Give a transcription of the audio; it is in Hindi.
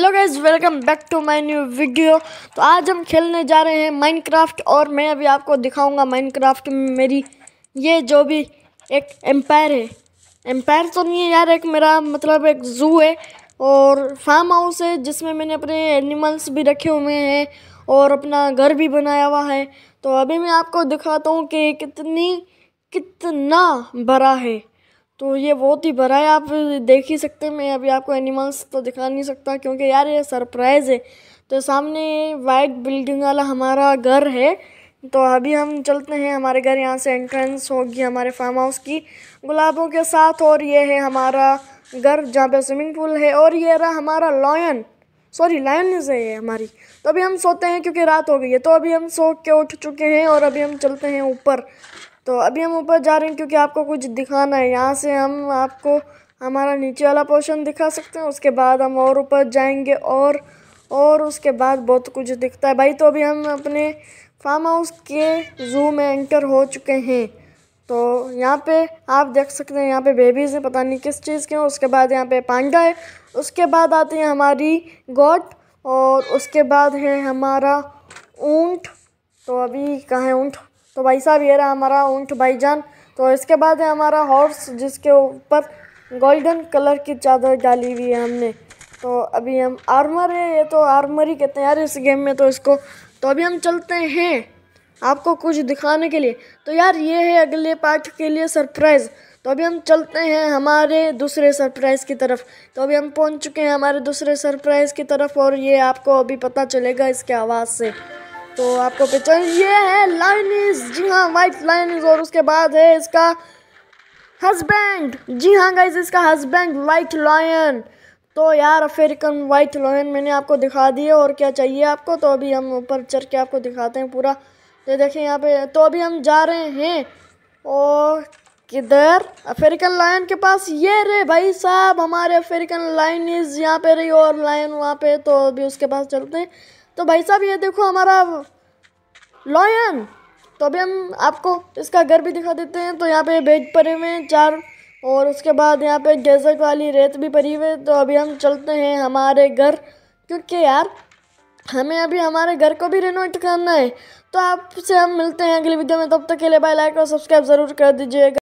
hello guys welcome back to my new video तो आज हम खेलने जा रहे हैं माइनक्राफ्ट और मैं अभी आपको दिखाऊंगा माइनक्राफ्ट में मेरी ये जो भी एक एम्पायर है एम्पायर तो नहीं है यार एक मेरा मतलब एक जू है और फार्म हाउस है जिसमें मैंने अपने एनिमल्स भी रखे हुए हैं और अपना घर भी बनाया हुआ है तो अभी मैं आपको दिखाता हूँ कि कितनी कितना भरा है तो ये बहुत ही भरा है आप देख ही सकते हैं मैं अभी आपको एनिमल्स तो दिखा नहीं सकता क्योंकि यार ये सरप्राइज़ है तो सामने वाइट बिल्डिंग वाला हमारा घर है तो अभी हम चलते हैं हमारे घर यहाँ से एंट्रेंस होगी हमारे फार्म हाउस की गुलाबों के साथ और ये है हमारा घर जहाँ पे स्विमिंग पूल है और ये रहा हमारा लॉयन सॉरी लायनेस है ये हमारी तो अभी हम सोते हैं क्योंकि रात हो गई है तो अभी हम सो के उठ चुके हैं और अभी हम चलते हैं ऊपर तो अभी हम ऊपर जा रहे हैं क्योंकि आपको कुछ दिखाना है यहाँ से हम आपको हमारा नीचे वाला पोर्शन दिखा सकते हैं उसके बाद हम और ऊपर जाएंगे और और उसके बाद बहुत कुछ दिखता है भाई तो अभी हम अपने फार्म हाउस के जू में एंटर हो चुके हैं तो यहाँ पे आप देख सकते हैं यहाँ पे बेबीज़ हैं पता नहीं किस चीज़ के हैं उसके बाद यहाँ पे पांडा है उसके बाद आती है हमारी गोट और उसके बाद है हमारा ऊंट तो अभी कहाँ है ऊंट तो भाई साहब ये रहा हमारा ऊँट भाईजान तो इसके बाद है हमारा हॉर्स जिसके ऊपर गोल्डन कलर की चादर डाली हुई है हमने तो अभी हम आर्मर है ये तो आर्मर ही कहते हैं यार इस गेम में तो इसको तो अभी हम चलते हैं आपको कुछ दिखाने के लिए तो यार ये है अगले पार्ट के लिए सरप्राइज़ तो अभी हम चलते हैं हमारे दूसरे सरप्राइज़ की तरफ तो अभी हम पहुंच चुके हैं हमारे दूसरे सरप्राइज़ की तरफ और ये आपको अभी पता चलेगा इसके आवाज़ से तो आपको पिक्चर ये है लाइनिस जी हाँ वाइट लाइनिस और उसके बाद है इसका हस्बैंड जी हाँ गाइज इसका हस्बैंड वाइट लायन तो यार अफ्रीकन वाइट लॉयन मैंने आपको दिखा दिए और क्या चाहिए आपको तो अभी हम ऊपर चढ़ के आपको दिखाते हैं पूरा ये देखें यहाँ पे तो अभी हम जा रहे हैं और किधर अफ्रीकन लायन के पास ये रे भाई साहब हमारे अफ्रीकन लाइन इज यहाँ पे रही और लाइन वहाँ पे तो अभी उसके पास चलते हैं तो भाई साहब ये देखो हमारा लॉयन तो अभी हम आपको इसका घर भी दिखा देते हैं तो यहाँ पे बेड पड़े हुए हैं चार और उसके बाद यहाँ पे गैसक वाली रेत भी परी हुई है तो अभी हम चलते हैं हमारे घर क्योंकि यार हमें अभी हमारे घर को भी रिनोवेट करना है तो आपसे हम मिलते हैं अगली वीडियो में तब तक के लिए बाय लाइक और सब्सक्राइब ज़रूर कर दीजिएगा